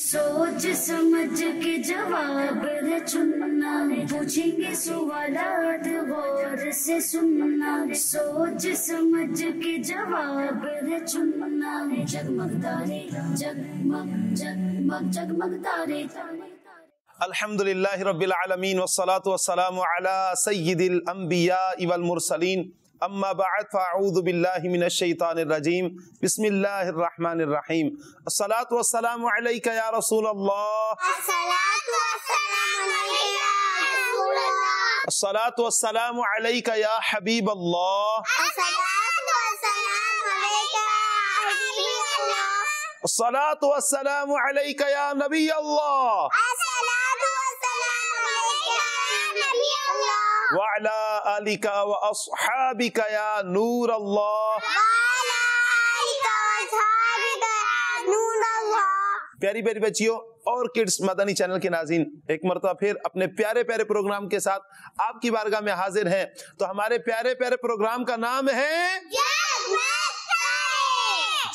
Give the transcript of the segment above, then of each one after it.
सोच समझ के जवाब चुनना पूछेंगे सवालात गौर से सुनना सोच समझ के जवाब चुनना जगमग तारे जगमग जगमग जगमग तारे अलहमदिल्लाबिलमीन वसलात वसलाम सैदिल अम्बिया इवल मुरसलीन أما بعد فأعوذ بالله من الشيطان الرجيم بسم الله الرحمن الرحيم الصلاة والسلام عليك يا رسول الله الصلاة والسلام عليك يا رسول الله الصلاة والسلام عليك يا حبيب الله الصلاة والسلام عليك يا حبيب الله الصلاة والسلام عليك يا نبي الله الصلاة والسلام عليك يا نبي الله وعلى آلك وأصحابك يا نور الله प्यारी प्यारी बच्चियों और किड्स मदनी चैनल के नाजीन एक मरतबा फिर अपने प्यारे प्यारे प्रोग्राम के साथ आपकी बारगाह में हाजिर हैं तो हमारे प्यारे प्यारे प्रोग्राम का नाम है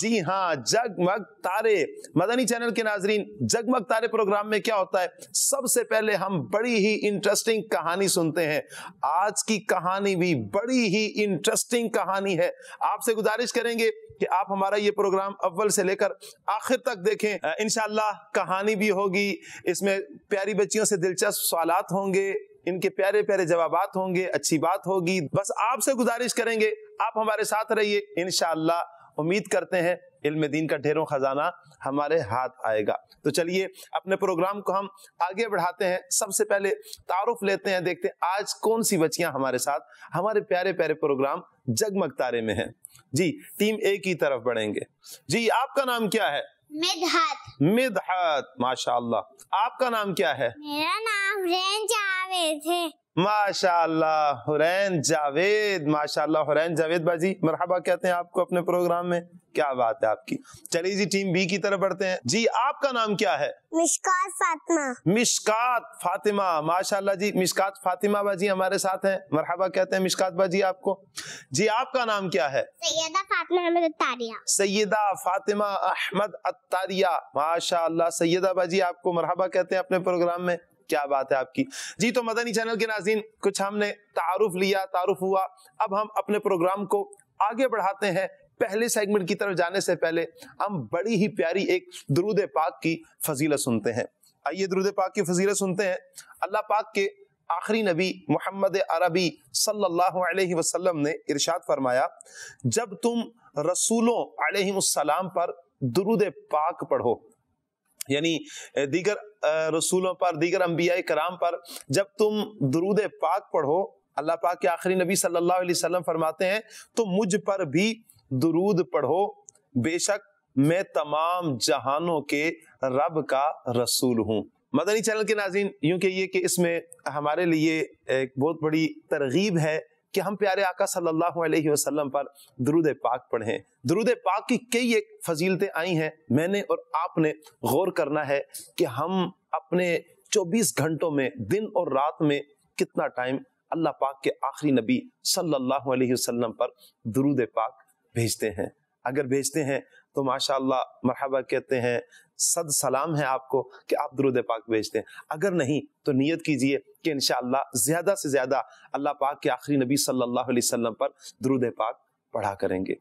जी हाँ जगमग तारे मदनी चैनल के नाजरीन जगमग तारे प्रोग्राम में क्या होता है सबसे पहले हम बड़ी ही इंटरेस्टिंग कहानी सुनते हैं आज की कहानी भी बड़ी ही इंटरेस्टिंग कहानी है आपसे गुजारिश करेंगे कि आप हमारा ये प्रोग्राम अव्वल से लेकर आखिर तक देखें इनशाला कहानी भी होगी इसमें प्यारी बच्चियों से दिलचस्प सवाल होंगे इनके प्यारे प्यारे जवाब होंगे अच्छी बात होगी बस आपसे गुजारिश करेंगे आप हमारे साथ रहिए इनशाला उम्मीद करते हैं इल्म दीन का ढेरों खजाना हमारे हाथ आएगा तो चलिए अपने प्रोग्राम को हम आगे बढ़ाते हैं सबसे पहले तारुफ लेते हैं देखते हैं आज कौन सी बच्चियां हमारे साथ हमारे प्यारे प्यारे प्रोग्राम जगमग तारे में हैं जी टीम ए की तरफ बढ़ेंगे जी आपका नाम क्या है मिदहत मिदहत माशाल्लाह आपका नाम क्या है मेरा नाम रेंज आवेद है माशाल्लाह हुरैन जावेद माशाल्लाह हुरैन जावेद बाजी मरहबा कहते हैं आपको अपने प्रोग्राम में क्या बात है आपकी चलिए जी टीम बी की तरफ बढ़ते हैं जी आपका नाम क्या है मिशकात फातिमा मिशकात फातिमा माशाल्लाह जी मिशकात फातिमा बाजी हमारे साथ हैं मरहबा कहते हैं मिशकात बाजी आपको जी आपका नाम क्या है सैयदा फातिमा अहमद अतारिया सैयदा फातिमा अहमद अतारिया माशाल्लाह सैयदा बाजी आपको मरहबा कहते हैं अपने प्रोग्राम में क्या बात है आपकी जी तो मदनी चैनल के नाजीन कुछ हमने तारुफ लिया तारुफ हुआ अब हम अपने प्रोग्राम को आगे बढ़ाते हैं पहले सेगमेंट की तरफ जाने से पहले हम बड़ी ही प्यारी एक दरूद पाक की फजीलत सुनते हैं आइए दरूद पाक की फजीलत सुनते हैं अल्लाह पाक के आखिरी नबी मोहम्मद अरबी सल्लल्लाहु अलैहि वसल्लम ने इरशाद फरमाया जब तुम रसूलों अलैहिस्सलाम पर दरूद पाक पढ़ो यानी दीगर रसूलों पर दीगर अम्बिया कराम पर जब तुम दरूद पाक पढ़ो अल्लाह पाक के आखिरी नबी सल्लल्लाहु अलैहि वसल्लम फरमाते हैं तो मुझ पर भी दरूद पढ़ो बेशक मैं तमाम जहानों के रब का रसूल हूँ मदनी चैनल के नाजीन यूं कहिए ये कि इसमें हमारे लिए एक बहुत बड़ी तरगीब है कि हम प्यारे आका सल्लल्लाहु अलैहि वसल्लम पर दरुद पाक पढ़ें दरुद पाक की कई एक फजीलतें आई हैं मैंने और आपने गौर करना है कि हम अपने 24 घंटों में दिन और रात में कितना टाइम अल्लाह पाक के आखिरी नबी सल्लल्लाहु अलैहि वसल्लम पर दरुद पाक भेजते हैं अगर भेजते हैं तो माशाल्लाह मरहबा कहते हैं सद सलाम है आपको कि आप दरुद पाक भेजते हैं अगर नहीं तो नियत कीजिए कि इन ज़्यादा से ज़्यादा अल्लाह पाक के आखिरी नबी सल्लल्लाहु अलैहि वसल्लम पर दरुद पाक पढ़ा करेंगे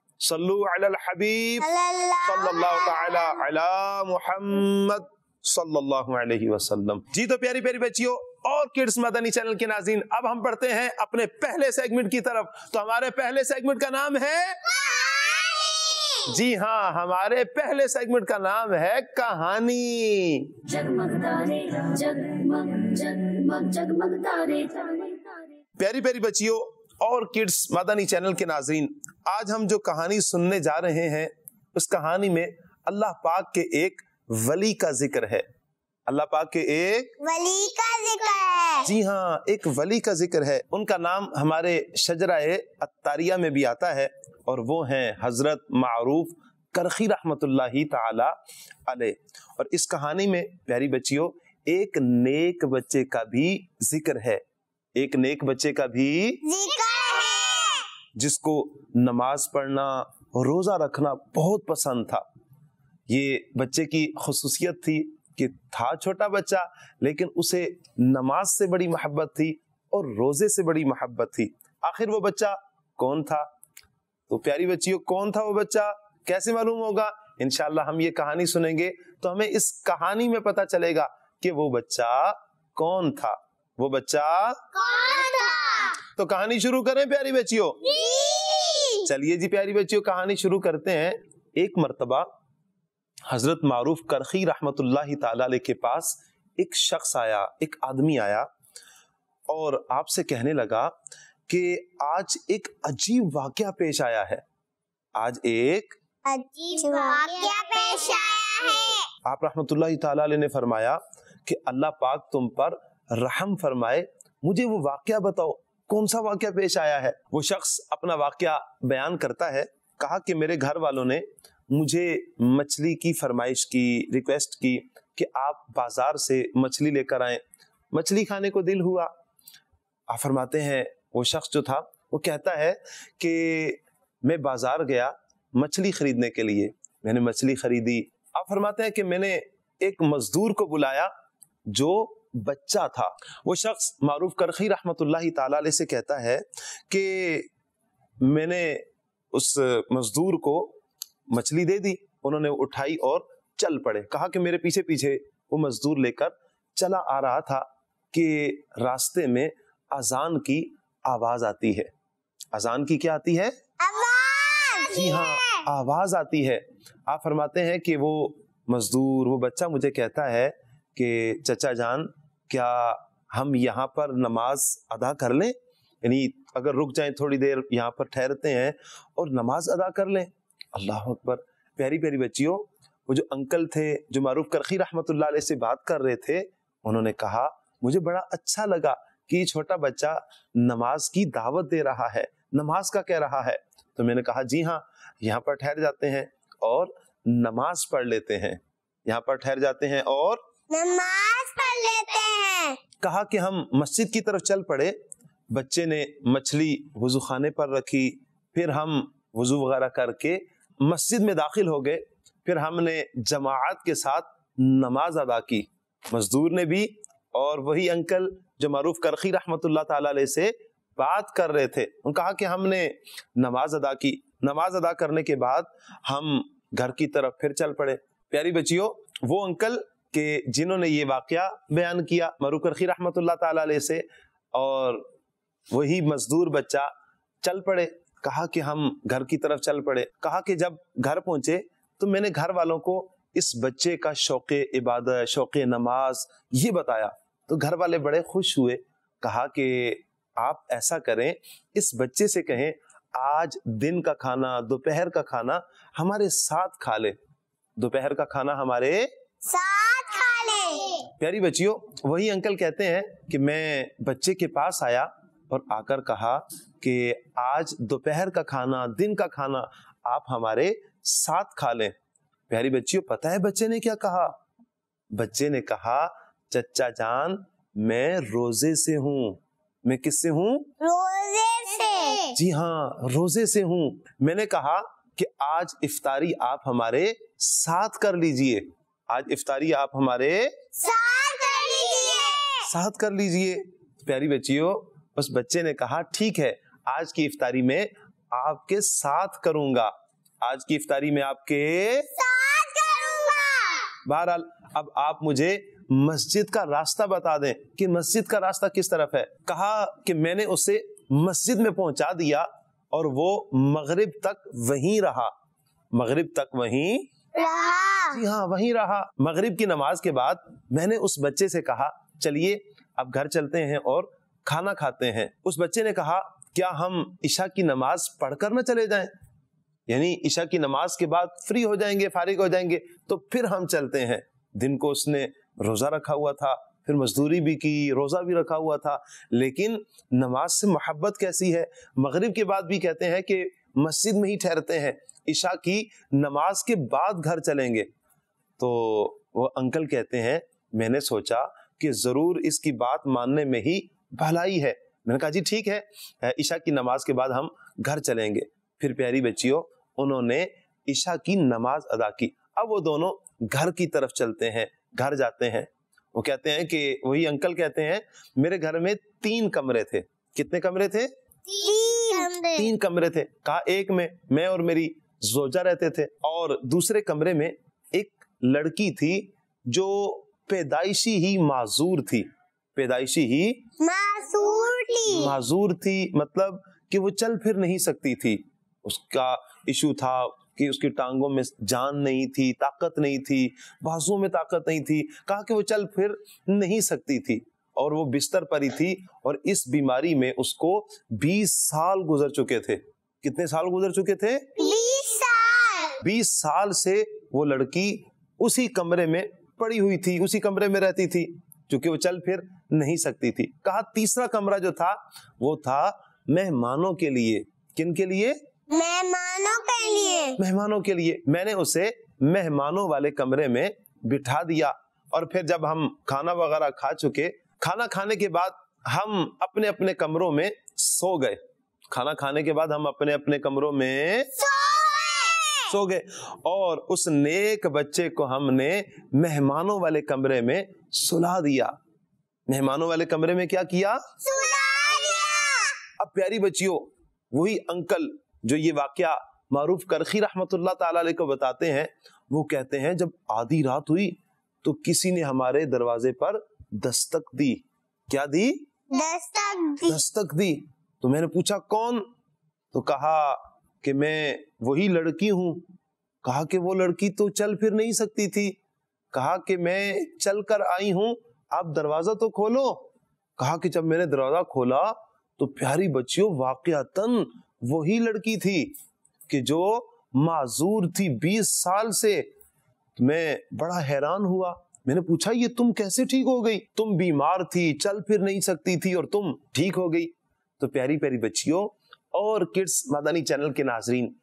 जी तो प्यारी प्यारी बच्चियों और किड्स मदनी चैनल के नाजीन अब हम पढ़ते हैं अपने पहले सेगमेंट की तरफ तो हमारे पहले सेगमेंट का नाम है जी हाँ हमारे पहले सेगमेंट का नाम है कहानी प्यारी प्यारी बच्चियों और किड्स मादानी चैनल के नाजरीन आज हम जो कहानी सुनने जा रहे हैं उस कहानी में अल्लाह पाक के एक वली का जिक्र है अल्लाह पाक के एक वली का जिक्र है जी हाँ एक वली का जिक्र है उनका नाम हमारे शजरा अतारिया में भी आता है और वो हैं हजरत मारूफ करखी रहमत ताला और इस कहानी में प्यारी बच्चियों एक नेक बच्चे का भी जिक्र है एक नेक बच्चे का भी जिक्र है जिसको नमाज पढ़ना रोजा रखना बहुत पसंद था ये बच्चे की खसूसियत थी कि था छोटा बच्चा लेकिन उसे नमाज से बड़ी मोहब्बत थी और रोजे से बड़ी मोहब्बत थी आखिर वो बच्चा कौन था तो प्यारी बच्चियों कौन था वो बच्चा कैसे मालूम होगा इनशाला हम ये कहानी सुनेंगे तो हमें इस कहानी में पता चलेगा कि वो बच्चा कौन था वो बच्चा कौन था तो कहानी शुरू करें प्यारी बच्चियों चलिए जी प्यारी बच्चियों कहानी शुरू करते हैं एक मरतबा हजरत मारूफ करखी रहमत ताला के पास एक शख्स आया एक आदमी आया और आपसे कहने लगा कि आज एक अजीब वाक्य पेश आया है आज एक अजीब वाक्य पेश आया है आप रहमत ताल ने फरमाया कि अल्लाह पाक तुम पर रहम फरमाए मुझे वो वाक्य बताओ कौन सा वाक्य पेश आया है वो शख्स अपना वाक्य बयान करता है कहा कि मेरे घर वालों ने मुझे मछली की फरमाइश की रिक्वेस्ट की कि आप बाजार से मछली लेकर आए मछली खाने को दिल हुआ आप फरमाते हैं वो शख्स जो था वो कहता है कि मैं बाजार गया मछली खरीदने के लिए मैंने मछली खरीदी आप फरमाते हैं कि मैंने एक मजदूर को बुलाया जो बच्चा था वो शख्स मारूफ करखी रहमत से कहता है कि मैंने उस मजदूर को मछली दे दी उन्होंने उठाई और चल पड़े कहा कि मेरे पीछे पीछे वो मजदूर लेकर चला आ रहा था कि रास्ते में अजान की आवाज आती है अजान की क्या आती है जी हाँ आवाज आती है आप फरमाते हैं कि वो मजदूर वो बच्चा मुझे कहता है कि चचा जान क्या हम यहाँ पर नमाज अदा कर लें यानी अगर रुक जाएं थोड़ी देर यहाँ पर ठहरते हैं और नमाज अदा कर लें अल्लाह अकबर प्यारी प्यारी बच्चियों वो जो अंकल थे जो मारूफ करखी रहमत से बात कर रहे थे उन्होंने कहा मुझे बड़ा अच्छा लगा कि छोटा बच्चा नमाज की दावत दे रहा है नमाज का कह रहा है तो मैंने कहा जी हाँ यहाँ पर ठहर जाते हैं और नमाज पढ़ लेते हैं यहाँ पर ठहर जाते हैं और नमाज पढ़ लेते हैं कहा कि हम मस्जिद की तरफ चल पड़े बच्चे ने मछली वजू खाने पर रखी फिर हम वजू वगैरह करके मस्जिद में दाखिल हो गए फिर हमने जमात के साथ नमाज अदा की मजदूर ने भी और वही अंकल जो मरूफ करखी रहमत ताली से बात कर रहे थे उन कहा कि हमने नमाज अदा की नमाज अदा करने के बाद हम घर की तरफ फिर चल पड़े प्यारी बच्चियों वो अंकल के जिन्होंने ये वाक्य बयान किया मरूफ करखी रहमत से और वही मजदूर बच्चा चल पड़े कहा कि हम घर की तरफ चल पड़े कहा कि जब घर पहुंचे तो मैंने घर वालों को इस बच्चे का शौक इबादत शौक नमाज ये बताया तो घर वाले बड़े खुश हुए कहा कि आप ऐसा करें इस बच्चे से कहें आज दिन का खाना दोपहर का खाना हमारे साथ खा ले दोपहर का खाना हमारे साथ खा ले प्यारी बच्चियों वही अंकल कहते हैं कि मैं बच्चे के पास आया और आकर कहा कि आज दोपहर का खाना दिन का खाना आप हमारे साथ खा लें प्यारी बच्चियों पता है बच्चे ने क्या कहा बच्चे ने कहा चचा जान मैं रोजे से हूँ मैं किससे हूँ रोजे से जी हाँ रोजे से हूँ मैंने कहा कि आज इफ्तारी आप हमारे साथ कर लीजिए आज इफ्तारी आप हमारे साथ कर लीजिए साथ कर लीजिए प्यारी बच्चियों उस बच्चे ने कहा ठीक है आज की इफ्तारी में आपके साथ करूंगा आज की इफ्तारी में आपके साथ करूंगा बहरहाल अब आप मुझे मस्जिद का रास्ता बता दें कि मस्जिद का रास्ता किस तरफ है कहा कि मैंने उसे मस्जिद में पहुंचा दिया और वो मगरिब तक वहीं रहा मगरिब तक वहीं रहा जी हाँ वहीं रहा मगरिब की नमाज के बाद मैंने उस बच्चे से कहा चलिए अब घर चलते हैं और खाना खाते हैं उस बच्चे ने कहा क्या हम ईशा की नमाज पढ़कर ना चले जाएं यानी ईशा की नमाज के बाद फ्री हो जाएंगे फारिग हो जाएंगे तो फिर हम चलते हैं दिन को उसने रोज़ा रखा हुआ था फिर मजदूरी भी की रोज़ा भी रखा हुआ था लेकिन नमाज से मोहब्बत कैसी है मगरिब के बाद भी कहते हैं कि मस्जिद में ही ठहरते हैं ईशा की नमाज के बाद घर चलेंगे तो वो अंकल कहते हैं मैंने सोचा कि ज़रूर इसकी बात मानने में ही भलाई है मैंने कहा जी ठीक है ईशा की नमाज के बाद हम घर चलेंगे फिर प्यारी बच्चियों उन्होंने ईशा की नमाज अदा की अब वो दोनों घर की तरफ चलते हैं घर जाते हैं वो कहते हैं कि वही अंकल कहते हैं मेरे घर में तीन कमरे थे कितने कमरे थे तीन कमरे तीन कमरे थे कहा एक में मैं और मेरी जोजा रहते थे और दूसरे कमरे में एक लड़की थी जो पैदाइशी ही माजूर थी पैदाइशी ही माजूर थी माजूर थी मतलब कि वो चल फिर नहीं सकती थी उसका इशू था कि उसकी टांगों में जान नहीं थी ताकत नहीं थी बाजुओं में ताकत नहीं थी कहा कि वो चल फिर नहीं सकती थी और वो बिस्तर पर ही थी और इस बीमारी में उसको 20 साल गुजर चुके थे कितने साल गुजर चुके थे 20 साल 20 साल से वो लड़की उसी कमरे में पड़ी हुई थी उसी कमरे में रहती थी क्योंकि वो चल फिर नहीं सकती थी कहा तीसरा कमरा जो था वो था मेहमानों के लिए किन के लिए मेहमानों के लिए मेहमानों के लिए मैंने उसे मेहमानों वाले कमरे में बिठा दिया और फिर जब हम खाना वगैरह खा चुके खाना खाने के बाद हम अपने अपने कमरों में सो गए खाना खाने के बाद हम अपने अपने कमरों में सो सो गए और उस नेक बच्चे को हमने मेहमानों वाले कमरे में सुला दिया मेहमानों वाले कमरे में क्या किया अब प्यारी बच्चियों वही अंकल जो ये वाक्य मारूफ करखी रहमत को बताते हैं वो कहते हैं जब आधी रात हुई तो किसी ने हमारे दरवाजे पर दस्तक दी क्या दी दस्तक दी दस्तक दी तो मैंने पूछा कौन तो कहा कि मैं वही लड़की हूँ कहा कि वो लड़की तो चल फिर नहीं सकती थी कहा कि मैं चल कर आई हूं आप दरवाज़ा तो खोलो कहा कि जब मैंने दरवाज़ा खोला तो प्यारी बच्चियों वाकयातन वही लड़की थी कि जो माजूर थी बीस साल से मैं बड़ा हैरान हुआ मैंने पूछा ये तुम कैसे ठीक हो गई तुम बीमार थी चल फिर नहीं सकती थी और तुम ठीक हो गई तो प्यारी प्यारी बच्चियों और किड्स मदानी चैनल के नाजरीन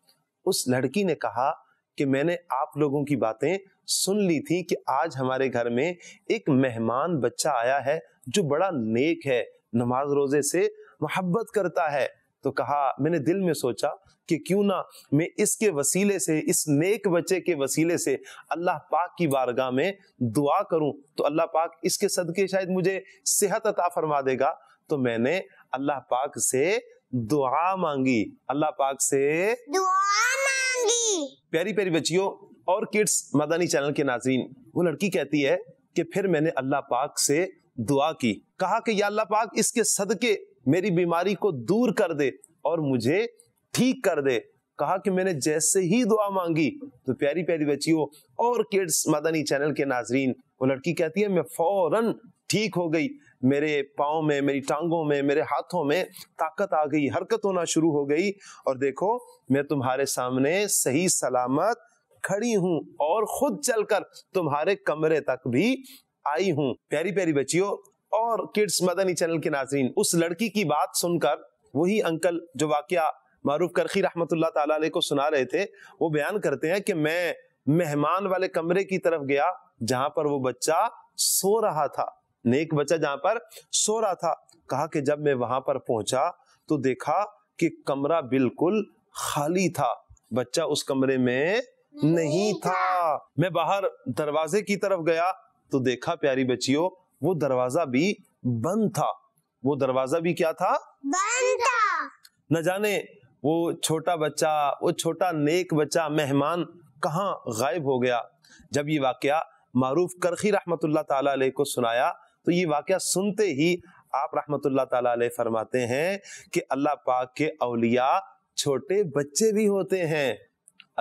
उस लड़की ने कहा कि मैंने आप लोगों की बातें सुन ली थी कि आज हमारे घर में एक मेहमान बच्चा आया है जो बड़ा नेक है नमाज रोजे से मोहब्बत करता है तो कहा मैंने दिल में सोचा कि क्यों ना मैं इसके वसीले से इस नेक बच्चे के वसीले से अल्लाह पाक की बारगाह में दुआ करूं तो अल्लाह पाक इसके सदके शायद मुझे सेहत अता फरमा देगा तो मैंने अल्लाह पाक से दुआ मांगी अल्लाह पाक से दुआ मांगी प्यारी प्यारी बच्चियों और किड्स मदानी चैनल के नाजरीन वो लड़की कहती है कि फिर मैंने अल्लाह पाक से दुआ की कहा कि या अल्लाह पाक इसके सदके मेरी बीमारी को दूर कर दे और मुझे ठीक कर दे कहा कि मैंने जैसे ही दुआ मांगी तो प्यारी प्यारी बच्चियों और किड्स मदनी चैनल के नाजरीन वो लड़की कहती है मैं फौरन ठीक हो गई मेरे पाँव में मेरी टांगों में मेरे हाथों में ताकत आ गई हरकत होना शुरू हो गई और देखो मैं तुम्हारे सामने सही सलामत खड़ी हूं और खुद चलकर तुम्हारे कमरे तक भी आई हूं प्यारी प्यारी बच्चियों और किड्स मदनी चैनल के नाजरीन उस लड़की की बात सुनकर वही अंकल जो वाक्य मारूफ करखी रहमत ताला को सुना रहे थे वो बयान करते हैं कि मैं मेहमान वाले कमरे की तरफ गया जहां पर वो बच्चा सो रहा था नेक बच्चा जहां पर सो रहा था कहा कि जब मैं वहां पर पहुंचा तो देखा कि कमरा बिल्कुल खाली था बच्चा उस कमरे में नहीं, नहीं था।, था मैं बाहर दरवाजे की तरफ गया तो देखा प्यारी बच्चियों वो दरवाजा भी बंद था वो दरवाजा भी क्या था बंद था न जाने वो छोटा बच्चा वो छोटा नेक बच्चा मेहमान कहाँ गायब हो गया जब ये वाकया मारूफ करखी रहमतुल्लाह ताला को सुनाया तो ये वाक्य सुनते ही आप रहमतुल्लाह ताला फरमाते हैं कि अल्लाह पाक के अलिया छोटे बच्चे भी होते हैं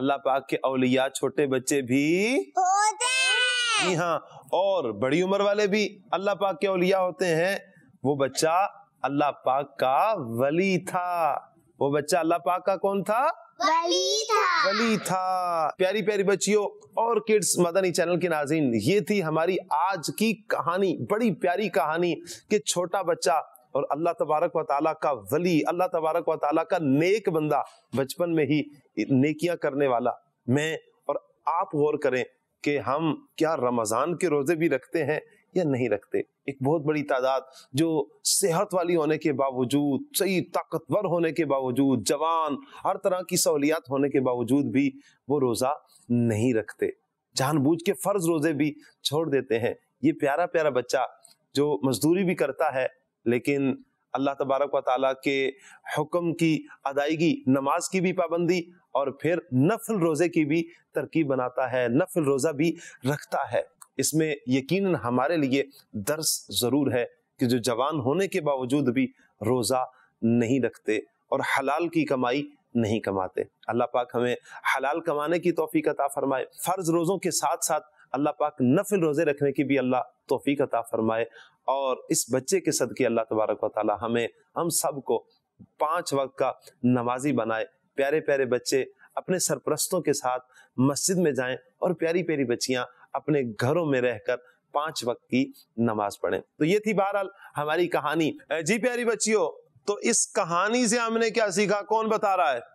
अल्लाह पाक के अलिया छोटे बच्चे भी होते हैं जी हाँ और बड़ी उम्र वाले भी अल्लाह पाक के अलिया होते हैं वो बच्चा अल्लाह पाक का वली था वो बच्चा अल्लाह पाक का कौन था वली था वली था प्यारी प्यारी बच्चियों और किड्स मदनी चैनल के नाजीन ये थी हमारी आज की कहानी बड़ी प्यारी कहानी कि छोटा बच्चा और अल्लाह तबारक व ताला का वली अल्लाह तबारक व ताला का नेक बंदा बचपन में ही नेकियां करने वाला मैं और आप गौर करें कि हम क्या रमज़ान के रोज़े भी रखते हैं या नहीं रखते एक बहुत बड़ी तादाद जो सेहत वाली होने के बावजूद सही ताकतवर होने के बावजूद जवान हर तरह की सहूलियात होने के बावजूद भी वो रोज़ा नहीं रखते जानबूझ के फ़र्ज रोज़े भी छोड़ देते हैं ये प्यारा प्यारा बच्चा जो मजदूरी भी करता है लेकिन अल्लाह तबारक व के हुक्म की अदायगी नमाज की भी पाबंदी और फिर नफल रोज़े की भी तरकीब बनाता है नफल रोज़ा भी रखता है इसमें यकीन हमारे लिए दर्स ज़रूर है कि जो जवान होने के बावजूद भी रोज़ा नहीं रखते और हलाल की कमाई नहीं कमाते अल्लाह पाक हमें हलाल कमाने की तोफ़ी अता फरमाए फ़र्ज़ रोज़ों के साथ साथ अल्लाह पाक नफिल रोज़े रखने की भी अल्लाह तोफ़ी अता फरमाए और इस बच्चे के सद के अल्लाह तबारक वाली हमें हम सब को पाँच वक्त का नमाजी बनाए प्यारे प्यारे बच्चे अपने सरपरस्तों के साथ मस्जिद में जाएं और प्यारी प्यारी बच्चियां अपने घरों में रहकर पांच वक्त की नमाज पढ़ें तो ये थी बहरहाल हमारी कहानी जी प्यारी बच्चियों तो इस कहानी से हमने क्या सीखा कौन बता रहा है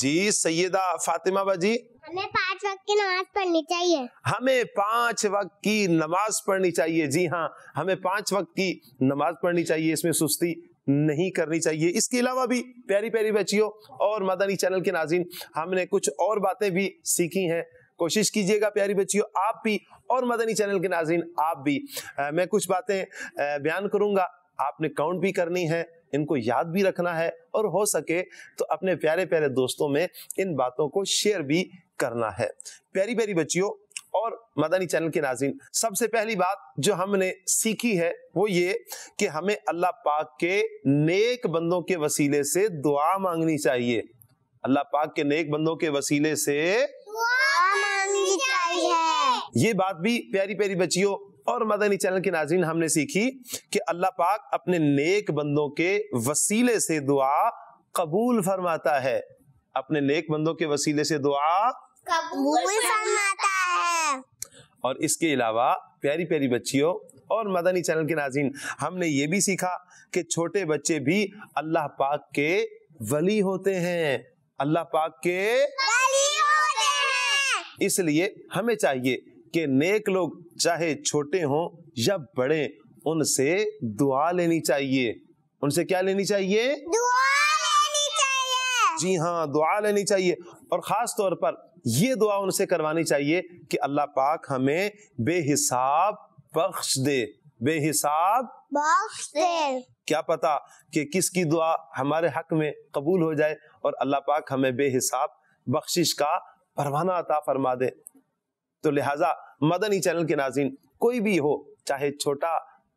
जी सैयदा फातिमा बाजी हमें पांच वक्त की नमाज पढ़नी चाहिए हमें पांच वक्त की नमाज पढ़नी चाहिए जी हाँ हमें पांच वक्त की नमाज पढ़नी चाहिए इसमें सुस्ती नहीं करनी चाहिए इसके अलावा भी प्यारी प्यारी बच्चियों और मदनी चैनल के नाजिन हमने कुछ और बातें भी सीखी हैं कोशिश कीजिएगा प्यारी बच्चियों आप भी और मदनी चैनल के नाजरीन आप भी आ, मैं कुछ बातें बयान करूंगा आपने काउंट भी करनी है इनको याद भी रखना है और हो सके तो अपने प्यारे प्यारे दोस्तों में इन बातों को शेयर भी करना है प्यारी प्यारी बच्चियों और मदनी चैनल के नाजिन सबसे पहली बात जो हमने सीखी है वो ये कि हमें अल्लाह पाक के नेक बंदों के वसीले से दुआ मांगनी चाहिए अल्लाह पाक के नेक बंदों के वसीले से दुआ करनी चाहिए ये बात भी प्यारी प्यारी बच्चियों और मदनी चैनल के नाजरीन हमने सीखी कि अल्लाह पाक अपने नेक बंदों के वसीले से दुआ कबूल फरमाता है अपने नेक बंदों के वसीले से दुआ कबूल फरमाता है और इसके अलावा प्यारी प्यारी बच्चियों और मदनी चैनल के नाजीन हमने ये भी सीखा कि छोटे बच्चे भी अल्लाह पाक के वली होते हैं अल्लाह पाक के वली। इसलिए हमें चाहिए कि नेक लोग चाहे छोटे हों या बड़े उनसे दुआ लेनी चाहिए उनसे क्या लेनी चाहिए दुआ लेनी चाहिए जी हाँ दुआ लेनी चाहिए और ख़ास तौर पर ये दुआ उनसे करवानी चाहिए कि अल्लाह पाक हमें बेहिसाब बख्श दे बेहिसाब बख्श दे क्या पता कि किसकी दुआ हमारे हक में कबूल हो जाए और अल्लाह पाक हमें बेहिसाब बख्शिश का परवाना अता फरमा दे तो लिहाजा मदनी चैनल के नाजिन कोई भी हो चाहे छोटा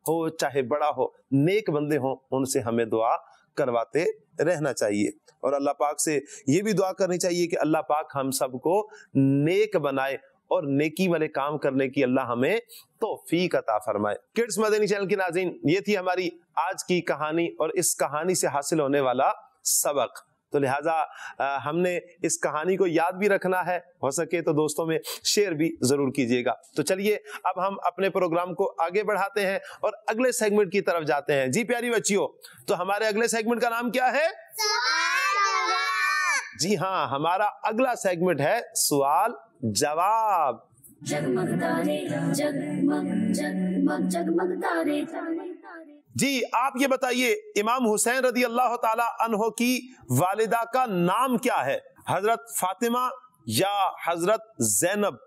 हो चाहे बड़ा हो नेक बंदे हों उनसे हमें दुआ करवाते रहना चाहिए और अल्लाह पाक से ये भी दुआ करनी चाहिए कि अल्लाह पाक हम सबको नेक बनाए और नेकी वाले काम करने की अल्लाह हमें तोफीक अता फरमाए किड्स मदनी चैनल की नाजीन ये थी हमारी आज की कहानी और इस कहानी से हासिल होने वाला सबक तो लिहाजा हमने इस कहानी को याद भी रखना है हो सके तो दोस्तों में शेयर भी जरूर कीजिएगा तो चलिए अब हम अपने प्रोग्राम को आगे बढ़ाते हैं और अगले सेगमेंट की तरफ जाते हैं जी प्यारी बच्चियों तो हमारे अगले सेगमेंट का नाम क्या है जी हाँ हमारा अगला सेगमेंट है सवाल जवाब जगमग तारे जगमग जगमग जगमग तारे जी आप ये बताइए इमाम हुसैन रदी अल्लाह तहो की वालिदा का नाम क्या है हजरत फातिमा या हजरत जैनब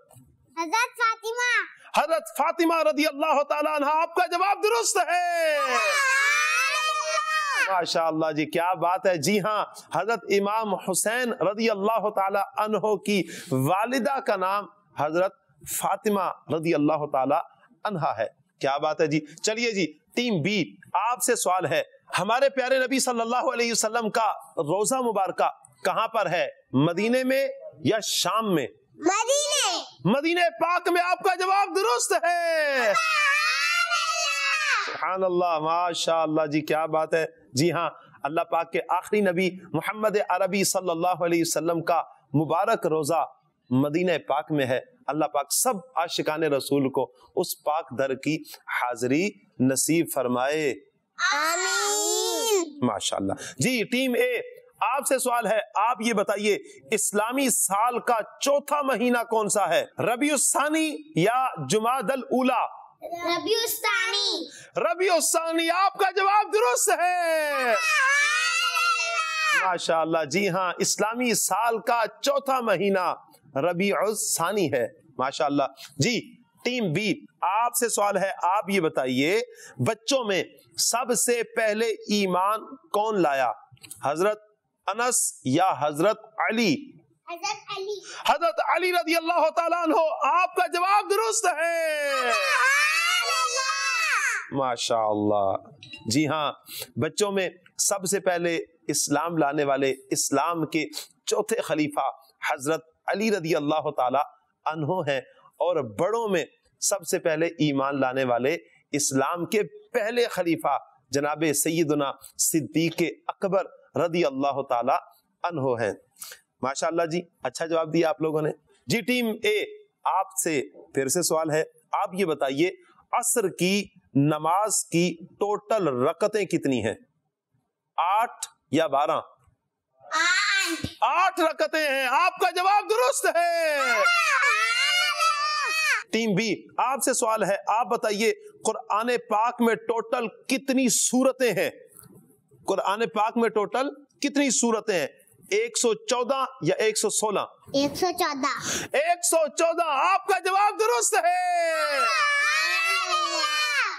हजरत फातिमा हजरत फातिमा रदी अल्लाह तहा आपका जवाब दुरुस्त है माशाल्लाह जी क्या बात है जी हाँ हजरत इमाम हुसैन रदी अल्लाह तहो की वालिदा का नाम हजरत फातिमा रदी अल्लाह तहा है क्या बात है जी चलिए जी तीन बी आपसे सवाल है हमारे प्यारे नबी सल्लल्लाहु अलैहि वसल्लम का रोजा मुबारक कहाँ पर है मदीने में या शाम में मदीने मदीने पाक में आपका जवाब दुरुस्त है अल्लाह माशा जी क्या बात है जी हाँ अल्लाह पाक के आखिरी नबी मोहम्मद अरबी सल्लल्लाहु अलैहि वसल्लम का मुबारक रोजा मदीना पाक में है अल्लाह पाक सब आशिकान रसूल को उस पाक दर की हाजिरी नसीब फरमाए माशा जी टीम ए आपसे सवाल है आप ये बताइए इस्लामी साल का चौथा महीना कौन सा है रबीसानी या जुमादल उला रबीसानी रबीसानी आपका जवाब दुरुस्त है माशाल्लाह जी हाँ इस्लामी साल का चौथा महीना रबी है माशाल्लाह जी टीम बी आपसे सवाल है आप ये बताइए बच्चों में सबसे पहले ईमान कौन लाया हजरत अनस या हजरत अली हजरत अली हजरत अली रजी अल्लाह आपका जवाब दुरुस्त है माशा जी हाँ बच्चों में सबसे पहले इस्लाम लाने वाले इस्लाम के चौथे खलीफा हजरत अली रजी अल्लाह तला अनहो हैं और बड़ों में सबसे पहले ईमान लाने वाले इस्लाम के पहले खलीफा जनाब सैदना सिद्दीक अकबर रदी अल्लाह तहो हैं माशाल्लाह जी अच्छा जवाब दिया आप लोगों ने जी टीम ए आपसे फिर से सवाल है आप ये बताइए असर की नमाज की टोटल रकतें कितनी हैं आठ या बारह आठ रकतें हैं आपका जवाब दुरुस्त है टीम बी आपसे सवाल है आप बताइए कुरान पाक में टोटल कितनी सूरतें हैं कुरान पाक में टोटल कितनी सूरतें हैं 114 या 116 114 114 आपका जवाब दुरुस्त है हाँ।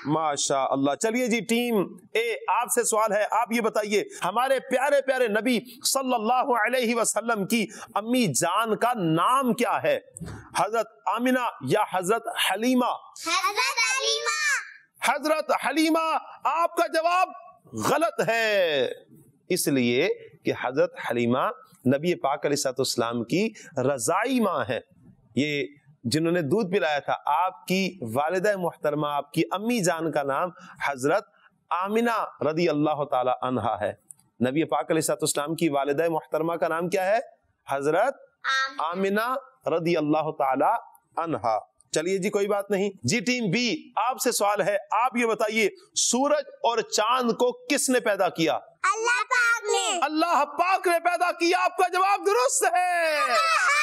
माशा अल्लाह चलिए जी टीम ए आपसे सवाल है आप ये बताइए हमारे प्यारे प्यारे नबी सल्लल्लाहु अलैहि वसल्लम की अम्मी जान का नाम क्या है हजरत आमिना या हजरत हलीमा हजरत हलीमा हजरत हलीमा आपका जवाब गलत है इसलिए कि हजरत हलीमा नबी पाक सलाम की रजाई माँ है ये जिन्होंने दूध पिलाया था आपकी वालद मोहतरमा आपकी अम्मी जान का नाम हजरत आमिना रदी अल्लाह तहा है नबी पाक इस्लाम की वालद मोहतरमा का नाम क्या है हजरत आमिना रदी अल्लाह तहा चलिए जी कोई बात नहीं जी टीम बी आपसे सवाल है आप ये बताइए सूरज और चांद को किसने पैदा किया अल्लाह पाक ने अल्लाह पाक ने पैदा किया आपका जवाब दुरुस्त है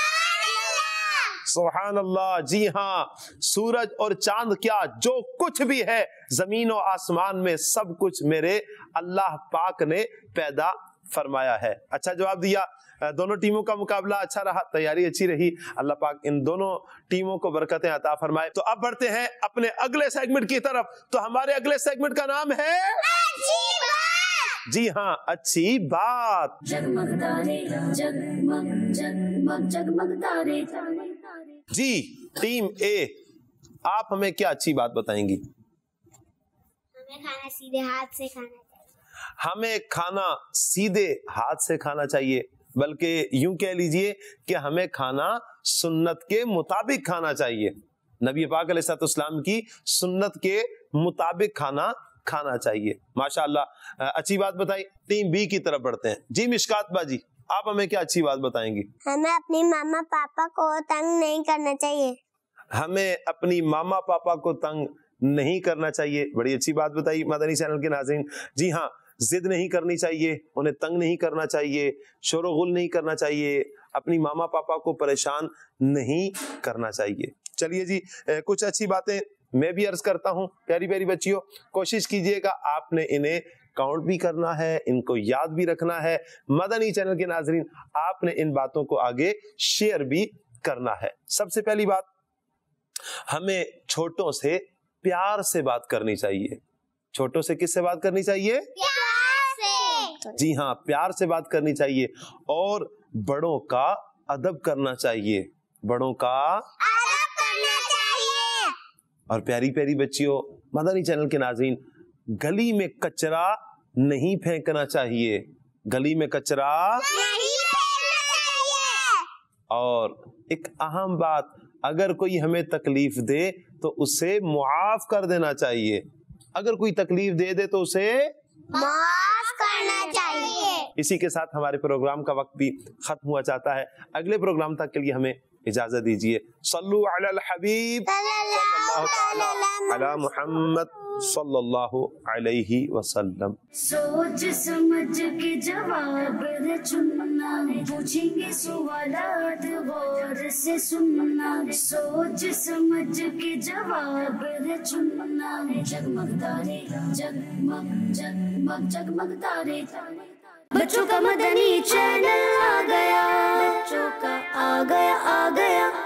सुहान अल्लाह जी हाँ सूरज और चांद क्या जो कुछ भी है जमीन और आसमान में सब कुछ मेरे अल्लाह पाक ने पैदा फरमाया है अच्छा जवाब दिया दोनों टीमों का मुकाबला अच्छा रहा तैयारी अच्छी रही अल्लाह पाक इन दोनों टीमों को बरकतें अता फरमाए तो अब बढ़ते हैं अपने अगले सेगमेंट की तरफ तो हमारे अगले सेगमेंट का नाम है जी हाँ अच्छी बात जगमग तारे, जगमग, जगमग, जगमग तारे, तारे। जी टीम ए आप हमें क्या अच्छी बात बताएंगी हमें खाना सीधे हाथ से खाना चाहिए हमें खाना सीधे हाथ से खाना चाहिए बल्कि यूं कह लीजिए कि हमें खाना सुन्नत के मुताबिक खाना चाहिए नबी पाक इस्लाम की सुन्नत के मुताबिक खाना खाना चाहिए माशाल्लाह अच्छी बात बताई टीम बी की तरफ बढ़ते हैं जी मिशकात बाजी आप हमें क्या अच्छी बात बताएंगी हमें अपनी मामा पापा को तंग नहीं करना चाहिए हमें अपनी मामा पापा को तंग नहीं करना चाहिए बड़ी अच्छी बात बताई मदनी चैनल के नाजरीन जी हाँ जिद नहीं करनी चाहिए उन्हें तंग नहीं करना चाहिए शोरगुल नहीं करना चाहिए अपनी मामा पापा को परेशान नहीं करना चाहिए चलिए जी कुछ अच्छी बातें मैं भी अर्ज करता हूँ प्यारी प्यारी बच्चियों कोशिश कीजिएगा आपने इन्हें काउंट भी करना है इनको याद भी रखना है मदनी चैनल के नाजरीन आपने इन बातों को आगे शेयर भी करना है सबसे पहली बात हमें छोटों से प्यार से बात करनी चाहिए छोटों से किससे बात करनी चाहिए जी हाँ प्यार से बात करनी चाहिए और बड़ों का अदब करना चाहिए बड़ों का अदब करना चाहिए और प्यारी प्यारी बच्चियों मदनी चैनल के नाजरीन गली में कचरा नहीं फेंकना चाहिए गली में कचरा नहीं फेंकना चाहिए और एक अहम बात अगर कोई हमें तकलीफ दे तो उसे मुआफ कर देना चाहिए अगर कोई तकलीफ दे दे तो उसे माफ करना चाहिए इसी के साथ हमारे प्रोग्राम का वक्त भी खत्म हुआ चाहता है अगले प्रोग्राम तक के लिए हमें इजाजत दीजिए सल्लु अला हबीब अला मोहम्मद सल्लल्लाहु अलैहि वसल्लम सोच समझ के जवाब चुनना पूछेंगे सवालात गौर से सुनना सोच समझ के जवाब चुनना जगमग तारे जगमग जगमग जगमग तारे बच्चों का मदनी चैनल आ गया बच्चों का आ गया आ गया